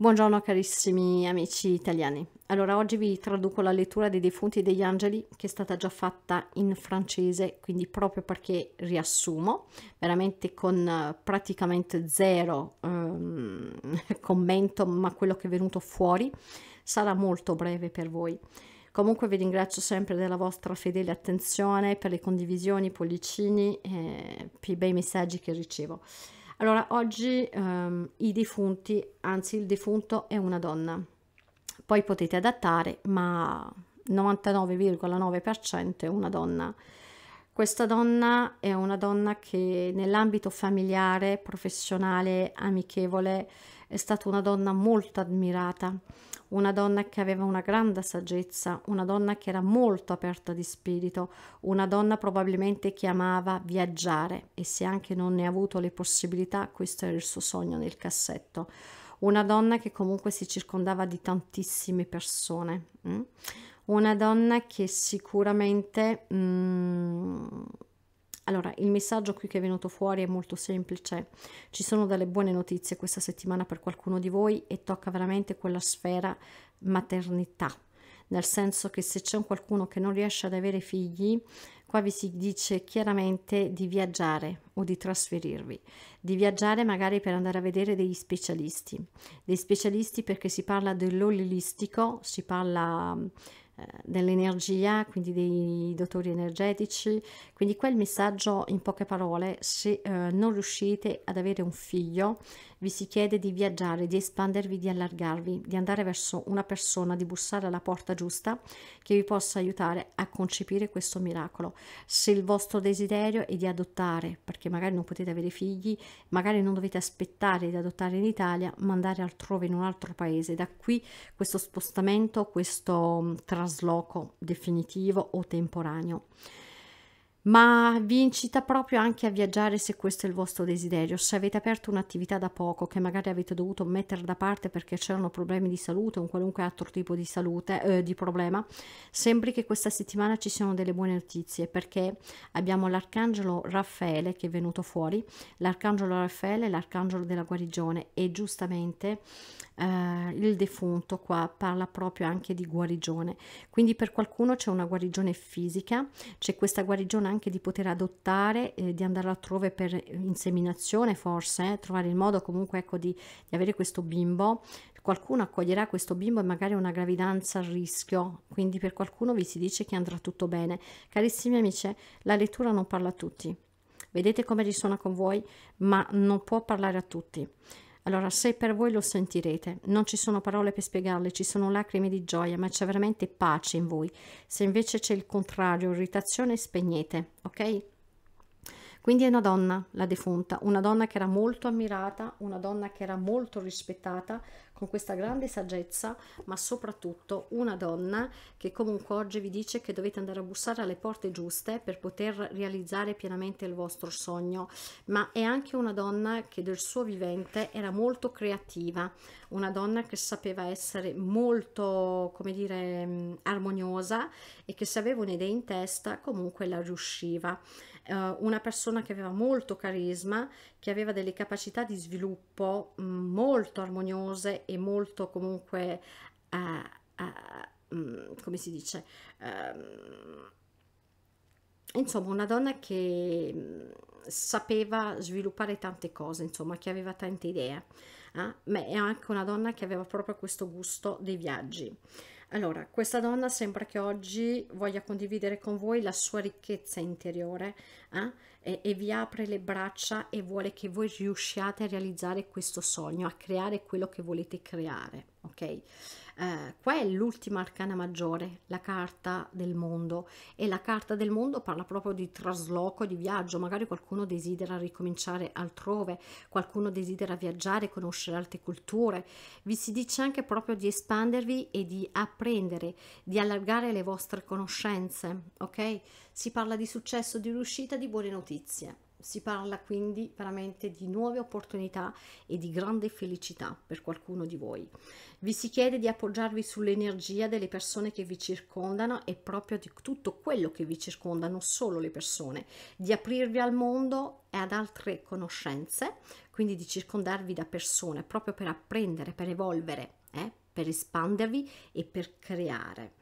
Buongiorno carissimi amici italiani. Allora, oggi vi traduco la lettura dei defunti e degli angeli che è stata già fatta in francese, quindi proprio perché riassumo, veramente con eh, praticamente zero um, commento, ma quello che è venuto fuori sarà molto breve per voi. Comunque vi ringrazio sempre della vostra fedele attenzione, per le condivisioni, i pollicini e eh, i bei messaggi che ricevo. Allora, oggi ehm, i defunti, anzi il defunto è una donna. Poi potete adattare, ma 99,9% è una donna. Questa donna è una donna che nell'ambito familiare, professionale, amichevole è stata una donna molto ammirata, una donna che aveva una grande saggezza, una donna che era molto aperta di spirito, una donna probabilmente che amava viaggiare e se anche non ne ha avuto le possibilità, questo era il suo sogno nel cassetto una donna che comunque si circondava di tantissime persone. Mm? una donna che sicuramente... Mh, mm, allora, il messaggio qui che è venuto fuori è molto semplice. Ci sono delle buone notizie questa settimana per qualcuno di voi e tocca veramente quella sfera maternità. Nel senso che se c'è un qualcuno che non riesce ad avere figli, qua vi si dice chiaramente di viaggiare o di trasferirvi, di viaggiare magari per andare a vedere degli specialisti, dei specialisti perché si parla dell'olilistico, si parla dell'energia, quindi dei dottori energetici. Quindi quel messaggio in poche parole, se eh, non riuscite ad avere un figlio, vi si chiede di viaggiare, di espandervi, di allargarvi, di andare verso una persona, di bussare alla porta giusta che vi possa aiutare a concepire questo miracolo. Se il vostro desiderio è di adottare, perché magari non potete avere figli, magari non dovete aspettare di adottare in Italia, ma andare altrove in un altro paese. Da qui questo spostamento, questo mm, trasporto trasloco definitivo o temporaneo ma vi incita proprio anche a viaggiare se questo è il vostro desiderio, se avete aperto un'attività da poco che magari avete dovuto mettere da parte perché c'erano problemi di salute o un qualunque altro tipo di salute, eh, di problema, sembri che questa settimana ci siano delle buone notizie perché abbiamo l'arcangelo Raffaele che è venuto fuori, l'arcangelo Raffaele è l'arcangelo della guarigione e giustamente eh, il defunto qua parla proprio anche di guarigione, quindi per qualcuno c'è una guarigione fisica, c'è questa guarigione anche di poter adottare, eh, di andare altrove per inseminazione forse, eh, trovare il modo comunque ecco, di, di avere questo bimbo. Qualcuno accoglierà questo bimbo e magari una gravidanza a rischio, quindi per qualcuno vi si dice che andrà tutto bene. Carissimi amici, eh, la lettura non parla a tutti. Vedete come risuona con voi, ma non può parlare a tutti. Allora, se per voi lo sentirete, non ci sono parole per spiegarle, ci sono lacrime di gioia, ma c'è veramente pace in voi. Se invece c'è il contrario, irritazione, spegnete, ok? Quindi è una donna, la defunta, una donna che era molto ammirata, una donna che era molto rispettata, con questa grande saggezza, ma soprattutto una donna che comunque oggi vi dice che dovete andare a bussare alle porte giuste per poter realizzare pienamente il vostro sogno, ma è anche una donna che del suo vivente era molto creativa, una donna che sapeva essere molto, come dire, mm, armoniosa e che se aveva un'idea in testa comunque la riusciva eh, una persona che aveva molto carisma, che aveva delle capacità di sviluppo mm, molto armoniose e molto comunque, uh, uh, come si dice, uh, insomma una donna che mm, sapeva sviluppare tante cose, insomma che aveva tante idee, eh? ma è anche una donna che aveva proprio questo gusto dei viaggi. Allora, questa donna sembra che oggi voglia condividere con voi la sua ricchezza interiore eh? e, e vi apre le braccia e vuole che voi riusciate a realizzare questo sogno, a creare quello che volete creare, ok? Eh, qua è l'ultima arcana maggiore, la carta del mondo e la carta del mondo parla proprio di trasloco, di viaggio, magari qualcuno desidera ricominciare altrove, qualcuno desidera viaggiare, conoscere altre culture, vi si dice anche proprio di espandervi e di aprire apprendere, di allargare le vostre conoscenze, ok? Si parla di successo, di riuscita, di buone notizie. Si parla quindi veramente di nuove opportunità e di grande felicità per qualcuno di voi. Vi si chiede di appoggiarvi sull'energia delle persone che vi circondano e proprio di tutto quello che vi circonda, non solo le persone, di aprirvi al mondo e ad altre conoscenze, quindi di circondarvi da persone proprio per apprendere, per evolvere, eh? per espandervi e per creare.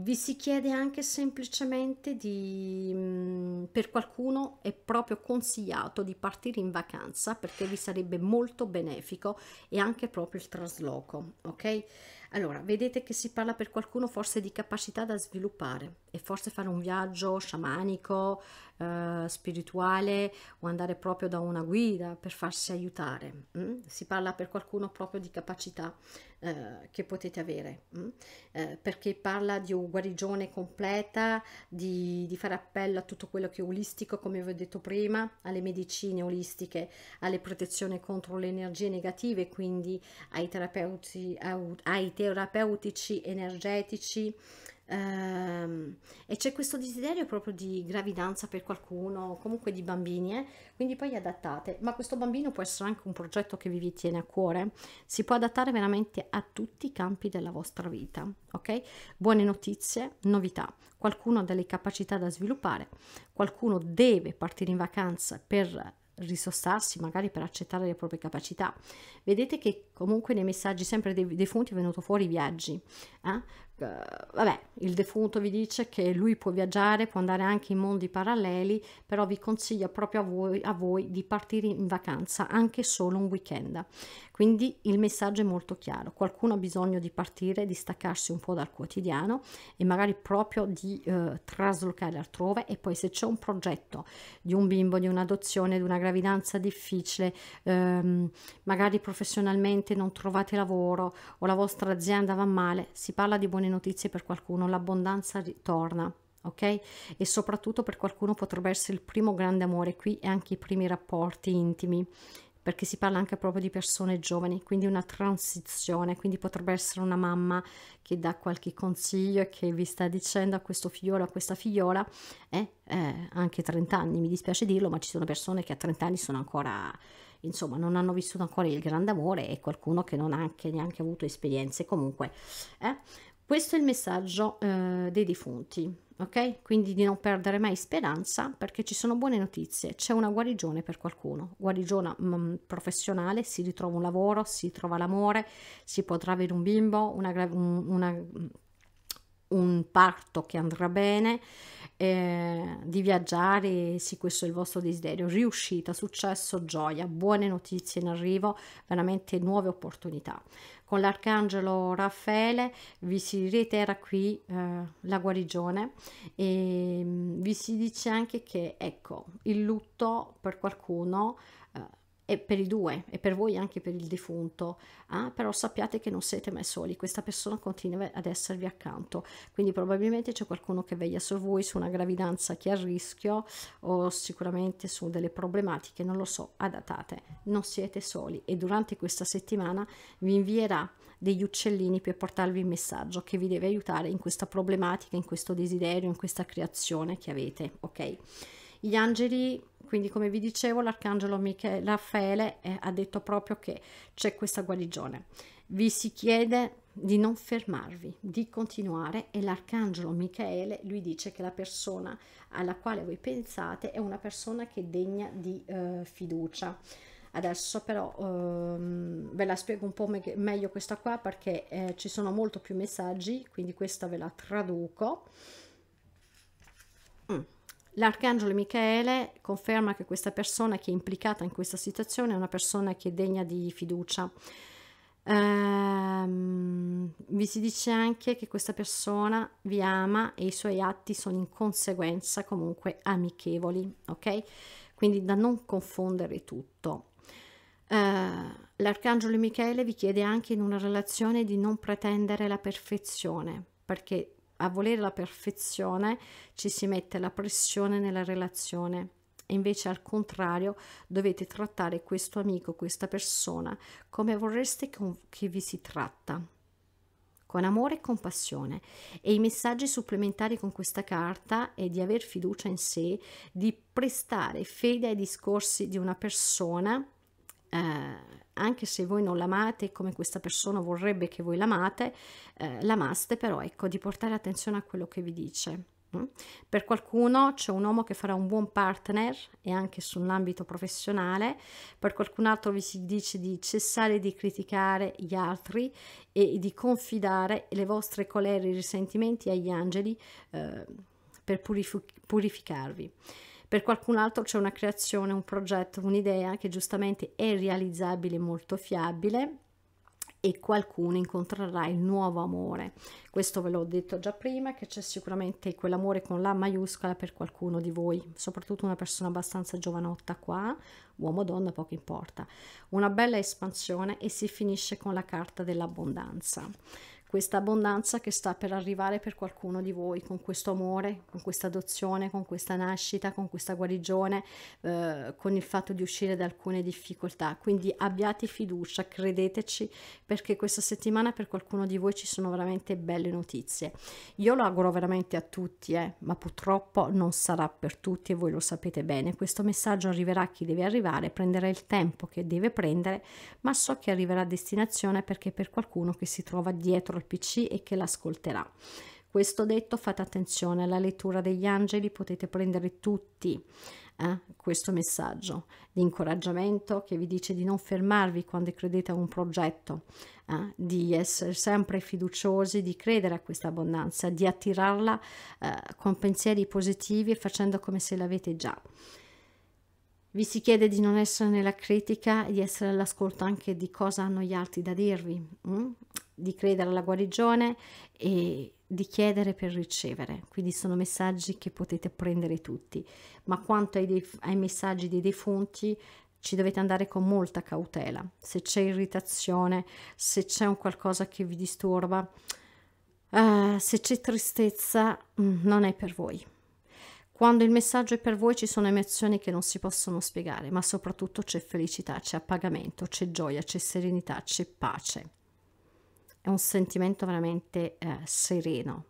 Vi si chiede anche semplicemente di, mm, per qualcuno è proprio consigliato di partire in vacanza perché vi sarebbe molto benefico e anche proprio il trasloco, ok? Allora, vedete che si parla per qualcuno forse di capacità da sviluppare e forse fare un viaggio sciamanico, eh, spirituale o andare proprio da una guida per farsi aiutare. Mm? Si parla per qualcuno proprio di capacità eh, che potete avere, mm? eh, perché parla di guarigione completa, di, di, fare appello a tutto quello che è olistico, come vi ho detto prima, alle medicine olistiche, alle protezioni contro le energie negative, quindi ai, terapeuti, ai terapeutici energetici, ehm, e c'è questo desiderio proprio di gravidanza per qualcuno, comunque di bambini, eh? quindi poi adattate, ma questo bambino può essere anche un progetto che vi tiene a cuore, si può adattare veramente a tutti i campi della vostra vita, ok? Buone notizie, novità, qualcuno ha delle capacità da sviluppare, qualcuno deve partire in vacanza per risostarsi magari per accettare le proprie capacità. Vedete che comunque nei messaggi sempre dei, defunti fonti è venuto fuori i viaggi, eh? Eh, vabbè, il defunto vi dice che lui può viaggiare, può andare anche in mondi paralleli, però vi consiglia proprio a voi, a voi, di partire in vacanza anche solo un weekend. Quindi il messaggio è molto chiaro, qualcuno ha bisogno di partire, di staccarsi un po' dal quotidiano e magari proprio di eh, traslocare altrove e poi se c'è un progetto di un bimbo, di un'adozione, di una gravidanza difficile, ehm, magari professionalmente non trovate lavoro o la vostra azienda va male, si parla di buone buone notizie per qualcuno, l'abbondanza ritorna, ok? E soprattutto per qualcuno potrebbe essere il primo grande amore qui e anche i primi rapporti intimi perché si parla anche proprio di persone giovani, quindi una transizione, quindi potrebbe essere una mamma che dà qualche consiglio e che vi sta dicendo a questo figliolo, a questa figliola, eh, eh, anche 30 anni, mi dispiace dirlo, ma ci sono persone che a 30 anni sono ancora, insomma, non hanno vissuto ancora il grande amore e qualcuno che non ha anche, neanche avuto esperienze comunque. Eh. Questo è il messaggio eh, dei defunti, ok? Quindi di non perdere mai speranza perché ci sono buone notizie, c'è una guarigione per qualcuno, guarigione mh, mm, professionale, si ritrova un lavoro, si trova l'amore, si potrà avere un bimbo, una, una, mm, un parto che andrà bene, eh, di viaggiare, sì questo è il vostro desiderio, riuscita, successo, gioia, buone notizie in arrivo, veramente nuove opportunità con l'arcangelo Raffaele vi si reitera qui eh, la guarigione e mm, vi si dice anche che ecco il lutto per qualcuno e per i due e per voi anche per il defunto, eh? però sappiate che non siete mai soli, questa persona continua ad esservi accanto, quindi probabilmente c'è qualcuno che veglia su voi su una gravidanza che è a rischio o sicuramente su delle problematiche, non lo so, adattate, non siete soli e durante questa settimana vi invierà degli uccellini per portarvi il messaggio che vi deve aiutare in questa problematica, in questo desiderio, in questa creazione che avete, ok? Gli angeli, quindi come vi dicevo, l'arcangelo Michele, Raffaele eh, ha detto proprio che c'è questa guarigione. Vi si chiede di non fermarvi, di continuare e l'arcangelo Michele lui dice che la persona alla quale voi pensate è una persona che è degna di eh, fiducia. Adesso però ehm, ve la spiego un po' me meglio questa qua perché eh, ci sono molto più messaggi, quindi questa ve la traduco. L'arcangelo Michele conferma che questa persona che è implicata in questa situazione è una persona che è degna di fiducia. Ehm, vi si dice anche che questa persona vi ama e i suoi atti sono in conseguenza comunque amichevoli, ok? Quindi da non confondere tutto. Ehm, l'arcangelo Michele vi chiede anche in una relazione di non pretendere la perfezione, perché a volere la perfezione ci si mette la pressione nella relazione. Invece al contrario dovete trattare questo amico, questa persona, come vorreste che vi si tratta, con amore e compassione. E i messaggi supplementari con questa carta è di aver fiducia in sé, di prestare fede ai discorsi di una persona eh, anche se voi non l'amate come questa persona vorrebbe che voi l'amate, eh, l'amaste però ecco di portare attenzione a quello che vi dice. Mm? Per qualcuno c'è un uomo che farà un buon partner e anche sull'ambito professionale, per qualcun altro vi si dice di cessare di criticare gli altri e di confidare le vostre colere e risentimenti agli angeli eh, per purific- purificarvi. Per qualcun altro c'è una creazione, un progetto, un'idea che giustamente è realizzabile, molto fiabile e qualcuno incontrerà il nuovo amore. Questo ve l'ho detto già prima che c'è sicuramente quell'amore con la maiuscola per qualcuno di voi, soprattutto una persona abbastanza giovanotta qua, uomo o donna poco importa. Una bella espansione e si finisce con la carta dell'abbondanza questa abbondanza che sta per arrivare per qualcuno di voi, con questo amore, con questa adozione, con questa nascita, con questa guarigione, eh, con il fatto di uscire da alcune difficoltà. Quindi abbiate fiducia, credeteci, perché questa settimana per qualcuno di voi ci sono veramente belle notizie. Io lo auguro veramente a tutti, eh, ma purtroppo non sarà per tutti e voi lo sapete bene. Questo messaggio arriverà a chi deve arrivare, prenderà il tempo che deve prendere, ma so che arriverà a destinazione perché per qualcuno che si trova dietro il pc e che l'ascolterà. Questo detto fate attenzione alla lettura degli angeli, potete prendere tutti eh, questo messaggio di incoraggiamento che vi dice di non fermarvi quando credete a un progetto, eh, di essere sempre fiduciosi, di credere a questa abbondanza, di attirarla eh, con pensieri positivi e facendo come se l'avete già. Vi si chiede di non essere nella critica e di essere all'ascolto anche di cosa hanno gli altri da dirvi. Mm? di credere alla guarigione e di chiedere per ricevere. Quindi sono messaggi che potete prendere tutti, ma quanto ai, def- ai messaggi dei defunti ci dovete andare con molta cautela. Se c'è irritazione, se c'è un qualcosa che vi disturba, uh, se c'è tristezza, mm, non è per voi. Quando il messaggio è per voi ci sono emozioni che non si possono spiegare, ma soprattutto c'è felicità, c'è appagamento, c'è gioia, c'è serenità, c'è pace è un sentimento veramente eh, sereno.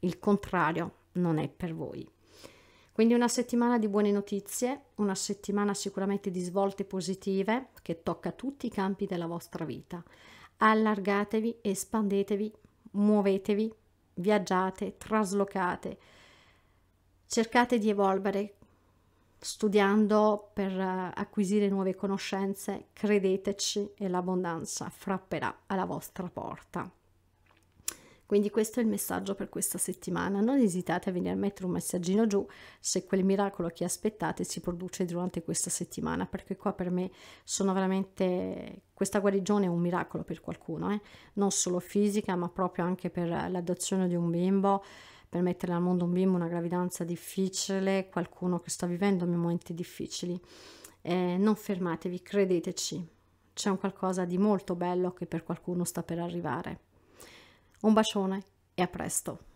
Il contrario non è per voi. Quindi una settimana di buone notizie, una settimana sicuramente di svolte positive che tocca tutti i campi della vostra vita. Allargatevi, espandetevi, muovetevi, viaggiate, traslocate, cercate di evolvere studiando per eh, acquisire nuove conoscenze, credeteci e l'abbondanza frapperà alla vostra porta. Quindi questo è il messaggio per questa settimana. Non esitate a venire a mettere un messaggino giù se quel miracolo che aspettate si produce durante questa settimana, perché qua per me sono veramente questa guarigione è un miracolo per qualcuno, eh? non solo fisica, ma proprio anche per l'adozione di un bimbo, per mettere al mondo un bimbo, una gravidanza difficile, qualcuno che sta vivendo momenti difficili. Eh, non fermatevi, credeteci, c'è un qualcosa di molto bello che per qualcuno sta per arrivare. Un bacione e a presto!